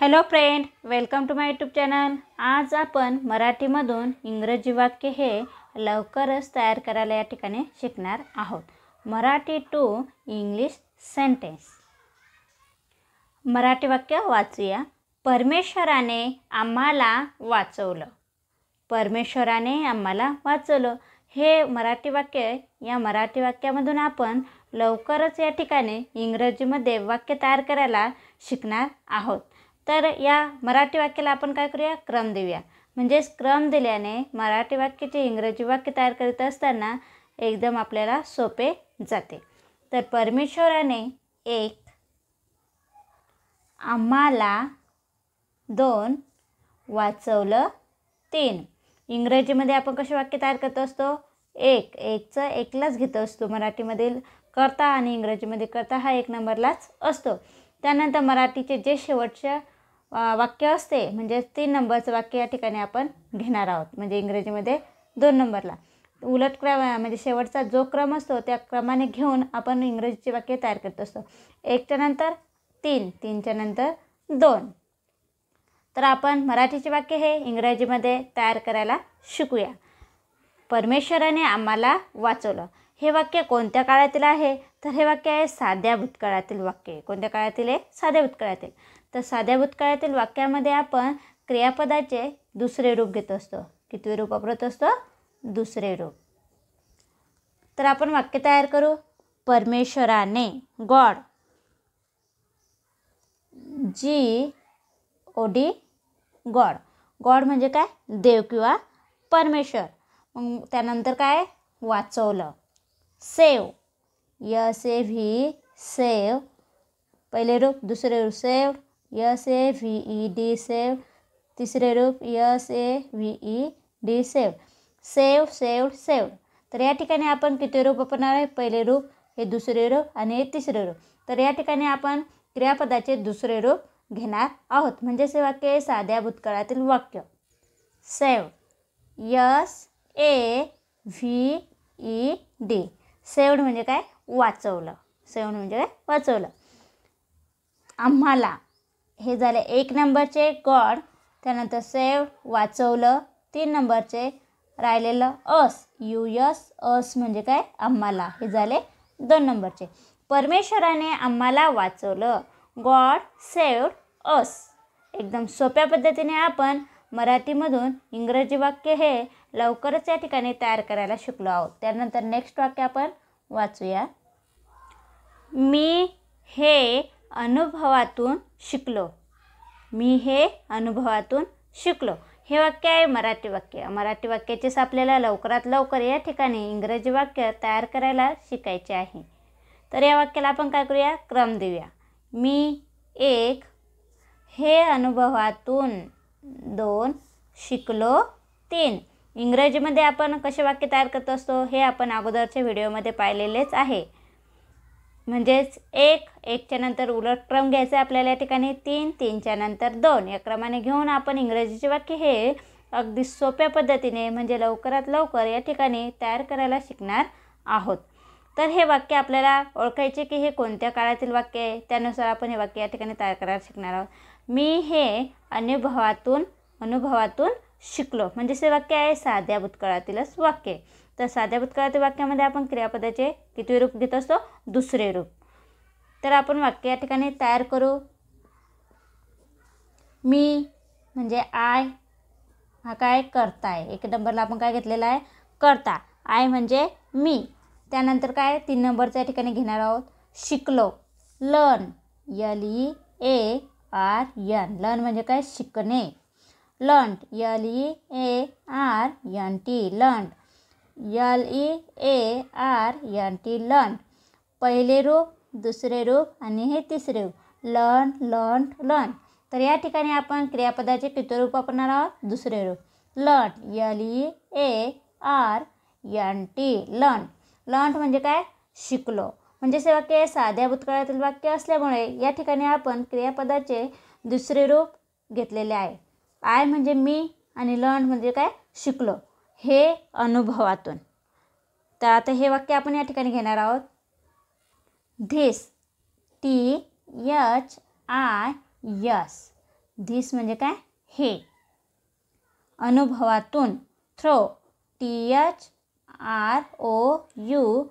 hello friend welcome to my YouTube channel आज आपण मराठीमधून इंग्रजी वाक्य हे लवकरच तयार करायला या ठिकाणी शिकणार आहोत Marathi to English sentence Marathi वाक्य वाचूया परमेश्वराने आम्हाला वाचवलं परमेश्वराने आम्हाला वाचवलं हे मराठी वाक्य या मराठी वाक्यामधून आपण लवकरच या ठिकाणी इंग्रजीमध्ये वाक्य तयार करायला शिकणार आहोत तर या मराठी वाक्याला आपण काय करूया क्रम देऊया म्हणजेच क्रम दिल्याने मराठी वाक्याचे इंग्रजी वाक्य तयार करीत असताना एकदम आपल्याला सोपे जाते तर परमेश्वराने एक आम्हाला दोन वाचवलं तीन इंग्रजीमध्ये आपण कसे वाक्य तयार करत असतो एक एकचं एकलाच घेत असतो मराठीमधील करता आणि इंग्रजीमध्ये करता हा एक नंबरलाच असतो त्यानंतर मराठीचे जे शेवटच्या वाक्य असते म्हणजे तीन नंबरचं वाक्य या ठिकाणी आपण घेणार आहोत म्हणजे इंग्रजीमध्ये दोन नंबरला उलट क्रम म्हणजे शेवटचा जो क्रम असतो त्या क्रमाने घेऊन आपण इंग्रजीचे वाक्य तयार करत असतो एकच्या नंतर तीन तीनच्या नंतर दोन तर आपण मराठीचे वाक्य हे इंग्रजीमध्ये तयार करायला शिकूया परमेश्वराने आम्हाला वाचवलं हे वाक्य कोणत्या काळातील आहे तर हे वाक्य आहे साध्या भूतकाळातील वाक्य कोणत्या काळातील आहे साध्या भूतकाळातील तर साध्या भूतकाळातील वाक्यामध्ये आपण क्रियापदाचे दुसरे रूप घेत असतो कितवे रूप वापरत असतो दुसरे रूप तर आपण वाक्य तयार करू परमेश्वराने god G O D god god म्हणजे काय देव किंवा परमेश्वर मग त्यानंतर काय वाचवलं सेव य सेव्ह ही सेव पहिले रूप दुसरे रूप save S A V E D save तिसरे रूप S A V E D save save save save तर या ठिकाणी आपण किती रूप वापरणार आहे पहिले रूप हे दुसरे रूप आणि हे तिसरे रूप तर या ठिकाणी आपण क्रियापदाचे दुसरे रूप घेणार आहोत म्हणजेच हे वाक्य हे साध्या भूतकाळातील वाक्य save S A V E D saved म्हणजे काय वाचवलं सेवड म्हणजे काय वाचवलं आम्हाला हे झाले एक नंबरचे गॉड त्यानंतर सेव वाचवलं तीन नंबरचे राहिलेलं अस यू यस अस म्हणजे काय आम्हाला हे झाले दोन नंबरचे परमेश्वराने आम्हाला वाचवलं गॉड सेव्ड अस एकदम सोप्या पद्धतीने आपण मराठीमधून इंग्रजी वाक्य हे लवकरच या ठिकाणी तयार करायला शिकलो आहोत त्यानंतर नेक्स्ट वाक्य आपण वाचूया मी हे अनुभवातून शिकलो मी हे अनुभवातून शिकलो हे वाक्य आहे मराठी वाक्य मराठी वाक्याचेच आपल्याला लवकरात लवकर या ठिकाणी इंग्रजी वाक्य तयार करायला शिकायचे आहे तर या वाक्याला आपण काय करूया क्रम देऊया मी एक हे अनुभवातून दोन शिकलो तीन इंग्रजीमध्ये आपण कसे वाक्य तयार करत असतो हे आपण अगोदरच्या व्हिडिओमध्ये पाहिलेलेच आहे म्हणजेच एक एकच्या नंतर उलट क्रम घ्यायचा आहे आपल्याला या ठिकाणी तीन तीनच्या नंतर दोन या क्रमाने घेऊन आपण इंग्रजीचे वाक्य हे अगदी सोप्या पद्धतीने म्हणजे लवकरात लवकर या ठिकाणी तयार करायला शिकणार आहोत तर हे वाक्य आपल्याला ओळखायचे की हे कोणत्या काळातील वाक्य आहे त्यानुसार आपण हे वाक्य या ठिकाणी तयार करायला शिकणार आहोत मी हे अनुभवातून अनुभवातून शिकलो म्हणजेच हे वाक्य आहे साध्या भूतकाळातीलच वाक्य तर साध्या भूतकाळातील वाक्यामध्ये आपण क्रियापदाचे किती रूप घेत असतो दुसरे रूप तर आपण वाक्य या ठिकाणी तयार करू मी म्हणजे आय हा काय करता आहे एक नंबरला आपण काय घेतलेला आहे करता आय म्हणजे मी त्यानंतर काय तीन या ठिकाणी घेणार आहोत शिकलो learn L E A R N learn म्हणजे काय शिकणे learnt L E A R N T learnt L E A R N T learn पहिले रूप दुसरे रूप आणि हे तिसरे रूप लर्न लर्न लर्न तर या ठिकाणी आपण क्रियापदाचे किती रूप वापरणार आहोत दुसरे रूप learn L E A R N T learnt learn म्हणजे काय शिकलो म्हणजे हे वाक्य साध्या भूतकाळातील वाक्य असल्यामुळे या ठिकाणी आपण क्रियापदाचे दुसरे रूप घेतलेले आहे आय म्हणजे मी आणि लर्न म्हणजे काय शिकलो हे अनुभवातून तर आता हे वाक्य आपण या ठिकाणी घेणार आहोत this T H I S this म्हणजे काय हे अनुभवातून through T H R O U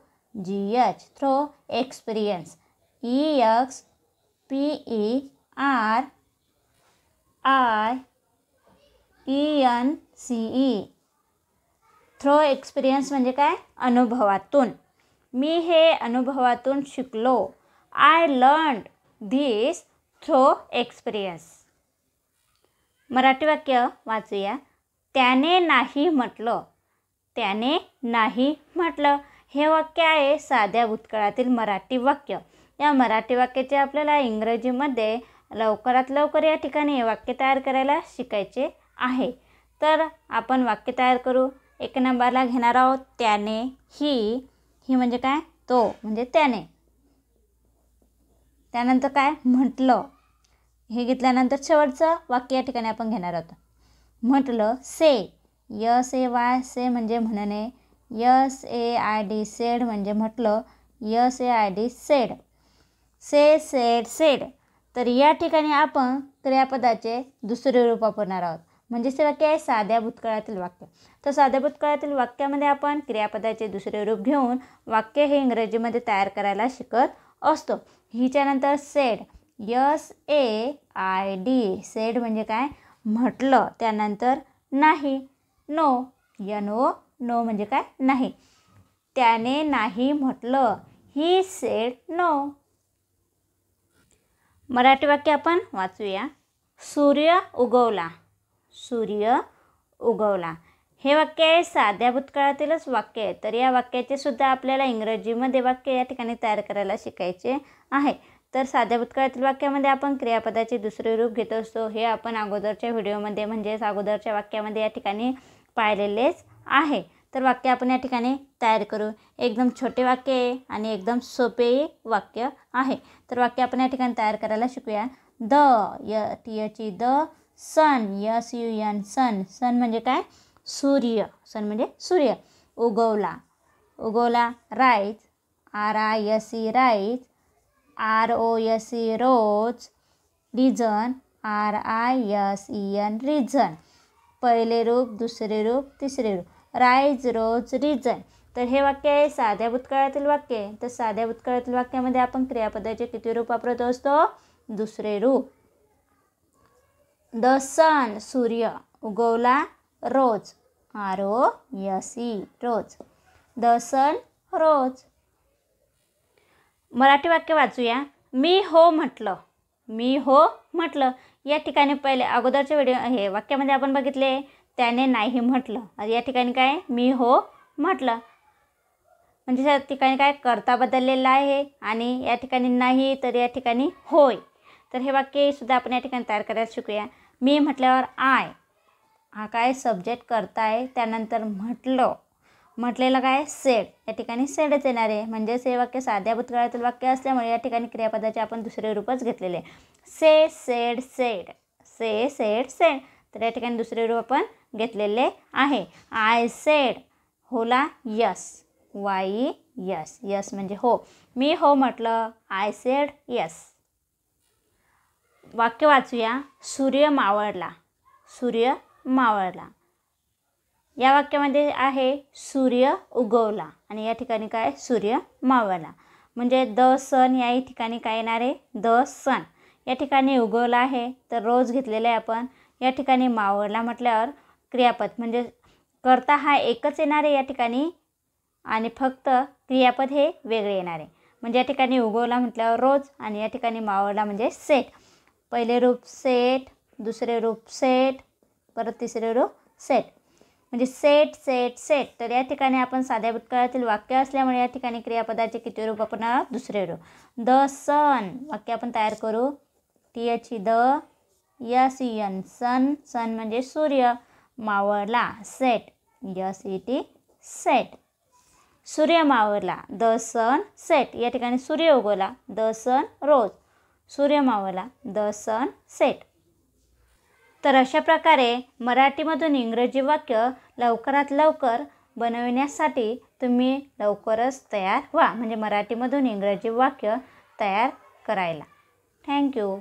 G H through experience E X P E R I E N C E through experience म्हणजे काय अनुभवातून मी हे अनुभवातून शिकलो I learn this through experience Marathi वाक्य वाचूया त्याने नाही म्हटलं त्याने नाही म्हटलं हे वाक्य आहे साध्या भूतकाळातील मराठी वाक्य या मराठी वाक्याचे आपल्याला इंग्रजीमध्ये लवकरात लवकर या ठिकाणी वाक्य तयार करायला शिकायचे आहे तर आपण वाक्य तयार करू एक नंबरला घेणार आहोत त्याने ही ही म्हणजे काय तो म्हणजे त्याने त्यानंतर काय म्हटलं हे घेतल्यानंतर शेवटचं वाक्य या ठिकाणी आपण घेणार आहोत म्हटलं से यस ए वाय से म्हणजे म्हणणे S A I D said म्हणजे म्हटलं S A I D said say said said तर या ठिकाणी आपण क्रियापदाचे दुसरे रूप वापरणार आहोत म्हणजेच वाक्य आहे साध्या भूतकाळातील वाक्य तर साध्या भूतकाळातील वाक्यामध्ये आपण क्रियापदाचे दुसरे रूप घेऊन वाक्य हे इंग्रजीमध्ये तयार करायला शिकत असतो हिच्यानंतर said S A I D said म्हणजे काय म्हटलं त्यानंतर नाही नो यन ओ नो म्हणजे काय नाही त्याने नाही म्हटलं ही सेड नो मराठी वाक्य आपण वाचूया सूर्य उगवला सूर्य उगवला हे वाक्य आहे साध्या भूतकाळातीलच वाक्य आहे तर या वाक्याचे सुद्धा आपल्याला इंग्रजीमध्ये वाक्य या ठिकाणी तयार करायला शिकायचे आहे तर साध्या भूतकाळातील वाक्यामध्ये आपण क्रियापदाचे दुसरे रूप घेत असतो हे आपण अगोदरच्या व्हिडिओमध्ये म्हणजेच अगोदरच्या वाक्यामध्ये या ठिकाणी पाहिलेलेच आहे तर वाक्य आपण या ठिकाणी तयार करू एकदम छोटे वाक्य आहे आणि एकदम सोपे वाक्य आहे तर वाक्य आपण या ठिकाणी तयार करायला शिकूया द य T H the sun S U N sun sun म्हणजे काय सूर्य सन म्हणजे सूर्य उगवला उगवला rise R I S E rise R O S E rose risen R I S E N risen पहिले रूप दुसरे रूप तिसरे रूप राईज रोज रिझन तर हे वाक्य आहे साध्या भूतकाळातील वाक्य आहे तर साध्या भूतकाळातील वाक्यामध्ये आपण क्रियापदाचे किती रूप वापरत असतो दुसरे रूप द सन सूर्य उगवला rose R O S E rose the sun rose Marathi वाक्य वाचूया मी हो म्हटलं मी हो म्हटलं या ठिकाणी पहिले अगोदरचे व्हिडिओ हे वाक्यामध्ये आपण बघितले त्याने नाही म्हटलं आणि या ठिकाणी काय मी हो म्हटलं म्हणजे या ठिकाणी काय करता बदललेला आहे आणि या ठिकाणी नाही तर या ठिकाणी होय तर हे वाक्यसुद्धा आपण या ठिकाणी तयार करायला शिकूया मी म्हटल्यावर आय हा काय सब्जेक्ट करताय त्यानंतर म्हटलं म्हटलेलं काय सेड या ठिकाणी सेडच येणार आहे म्हणजेच हे वाक्य साध्या भूतकाळातील वाक्य असल्यामुळे या ठिकाणी क्रियापदाचे आपण दुसरे रूपच घेतलेले say said said say said said तर या ठिकाणी दुसरे रूप आपण घेतलेले आहे आय सेड होला यस वाई यस यस म्हणजे हो मी हो म्हटलं आय सेड यस वाक्य वाचूया सूर्य मावळला सूर्य मावळला या वाक्यामध्ये आहे सूर्य उगवला आणि या ठिकाणी काय सूर्य मावळला म्हणजे द सण या ठिकाणी काय येणार आहे द सण या ठिकाणी उगवला आहे तर रोज घेतलेला आहे आपण या ठिकाणी मावळला म्हटल्यावर क्रियापद म्हणजे करता हा एकच येणार आहे या ठिकाणी आणि फक्त क्रियापद हे वेगळे येणार आहे म्हणजे या ठिकाणी उगवला म्हटल्यावर रोज आणि या ठिकाणी मावळला म्हणजे सेट पहिले रूप सेट दुसरे रूप सेट परत तिसरे रूप सेट म्हणजे सेट सेट सेट तर या ठिकाणी आपण साध्या भूतकाळातील वाक्य असल्यामुळे या ठिकाणी क्रियापदाचे किती रूप आपण दुसरे रूप द सन वाक्य आपण तयार करू T H E the S N sun sun म्हणजे सूर्य मावळला set S E T set सूर्य मावळला द सन सेट या ठिकाणी सूर्य उगवला द सन रोज सूर्यमावला द सन सेट तर अशा प्रकारे मराठीमधून इंग्रजी वाक्य लवकरात लवकर बनविण्यासाठी तुम्ही लवकरच तयार व्हा म्हणजे मराठीमधून इंग्रजी वाक्य तयार करायला थँक्यू